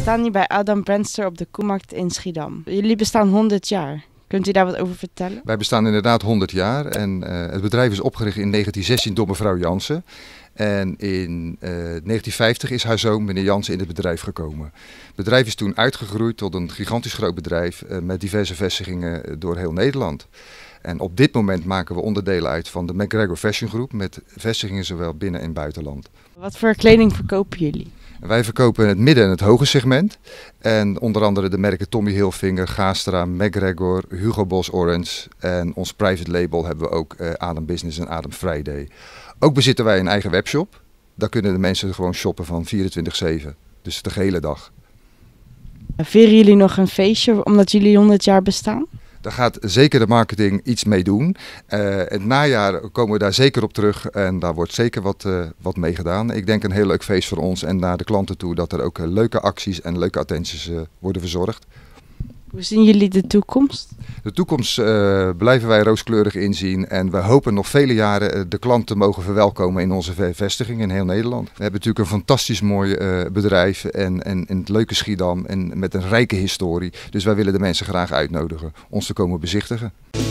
staan hier bij Adam Brenster op de Koemarkt in Schiedam. Jullie bestaan 100 jaar. Kunt u daar wat over vertellen? Wij bestaan inderdaad 100 jaar en eh, het bedrijf is opgericht in 1916 door mevrouw Jansen. En in 1950 eh, is haar zoon, meneer Jansen, in het bedrijf gekomen. Het bedrijf is toen uitgegroeid tot een gigantisch groot bedrijf eh, met diverse vestigingen door heel Nederland. En op dit moment maken we onderdelen uit van de McGregor Fashion Group met vestigingen zowel binnen en buitenland. Wat voor kleding verkopen jullie? Wij verkopen het midden- en het hoge segment. En onder andere de merken Tommy Hilfiger, Gastra, McGregor, Hugo Boss Orange. En ons private label hebben we ook eh, Adam Business en Adem Friday. Ook bezitten wij een eigen webshop. Daar kunnen de mensen gewoon shoppen van 24-7. Dus de hele dag. Vieren jullie nog een feestje omdat jullie 100 jaar bestaan? Daar gaat zeker de marketing iets mee doen. Uh, het najaar komen we daar zeker op terug en daar wordt zeker wat, eh, wat mee gedaan. Ik denk een heel leuk feest voor ons en naar de klanten toe dat er ook eh, leuke acties en leuke attenties worden verzorgd. Hoe zien jullie de toekomst? De toekomst eh, blijven wij rooskleurig inzien en we hopen nog vele jaren eh, de klant te mogen verwelkomen in onze vestiging in heel Nederland. We hebben natuurlijk een fantastisch mooi eh, bedrijf en, en, het leuke Schiedam en met een rijke historie. Dus wij willen de mensen graag uitnodigen ons te komen bezichtigen.